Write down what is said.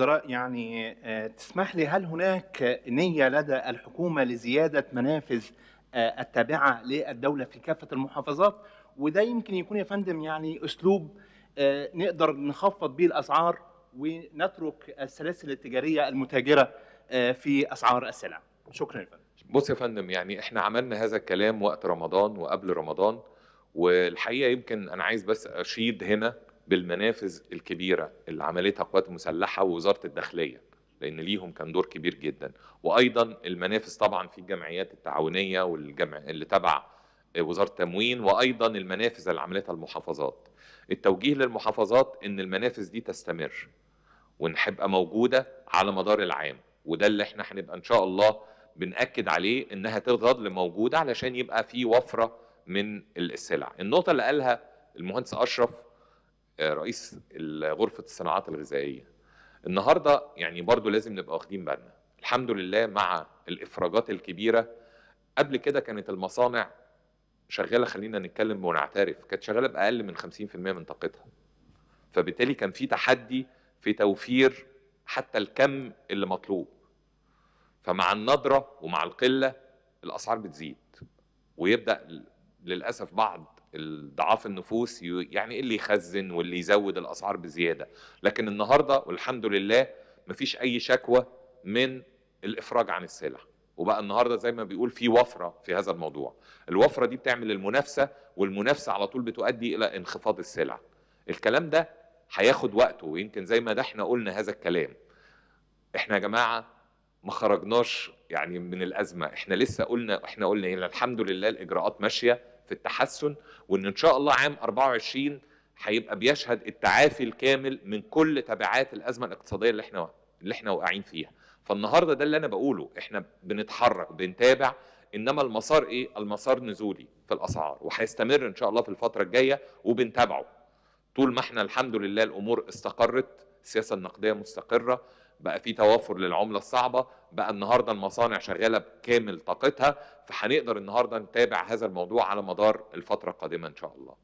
الوزراء يعني آه، تسمح لي هل هناك نية لدى الحكومة لزيادة منافذ آه، التابعة للدولة في كافة المحافظات وده يمكن يكون يا فندم يعني أسلوب آه، نقدر نخفض به الأسعار ونترك السلاسل التجارية المتاجرة في أسعار السلع شكرا يا فندم بص يا فندم يعني احنا عملنا هذا الكلام وقت رمضان وقبل رمضان والحقيقه يمكن انا عايز بس اشيد هنا بالمنافذ الكبيره اللي عملتها القوات المسلحه ووزاره الداخليه لان ليهم كان دور كبير جدا وايضا المنافذ طبعا في الجمعيات التعاونيه والجمع اللي تبع وزاره التموين وايضا المنافذ اللي عملتها المحافظات التوجيه للمحافظات ان المنافذ دي تستمر ونحبقى موجوده على مدار العام وده اللي احنا هنبقى ان شاء الله بنأكد عليه انها تظل موجوده علشان يبقى في وفره من السلع النقطه اللي قالها المهندس اشرف آه، رئيس غرفه الصناعات الغذائيه النهارده يعني برضو لازم نبقى واخدين بالنا الحمد لله مع الافراجات الكبيره قبل كده كانت المصانع شغاله خلينا نتكلم ونعترف كانت شغاله باقل من 50% من طاقتها فبالتالي كان في تحدي في توفير حتى الكم اللي مطلوب فمع النضره ومع القله الاسعار بتزيد ويبدا للاسف بعض الضعاف النفوس يعني اللي يخزن واللي يزود الاسعار بزياده لكن النهارده والحمد لله مفيش اي شكوى من الافراج عن السلع وبقى النهارده زي ما بيقول في وفره في هذا الموضوع الوفره دي بتعمل المنافسه والمنافسه على طول بتؤدي الى انخفاض السلع الكلام ده هياخد وقته ويمكن زي ما ده احنا قلنا هذا الكلام احنا يا جماعه ما خرجناش يعني من الازمه احنا لسه قلنا احنا قلنا الحمد لله الاجراءات ماشيه في التحسن وان ان شاء الله عام 24 هيبقى بيشهد التعافي الكامل من كل تبعات الازمه الاقتصاديه اللي احنا اللي احنا واقعين فيها فالنهارده ده اللي انا بقوله احنا بنتحرك بنتابع انما المسار ايه المسار نزولي في الاسعار وهيستمر ان شاء الله في الفتره الجايه وبنتابعه طول ما احنا الحمد لله الامور استقرت السياسه النقديه مستقره بقى في توافر للعمله الصعبه بقى النهارده المصانع شغاله بكامل طاقتها فهنقدر النهارده نتابع هذا الموضوع على مدار الفتره القادمه ان شاء الله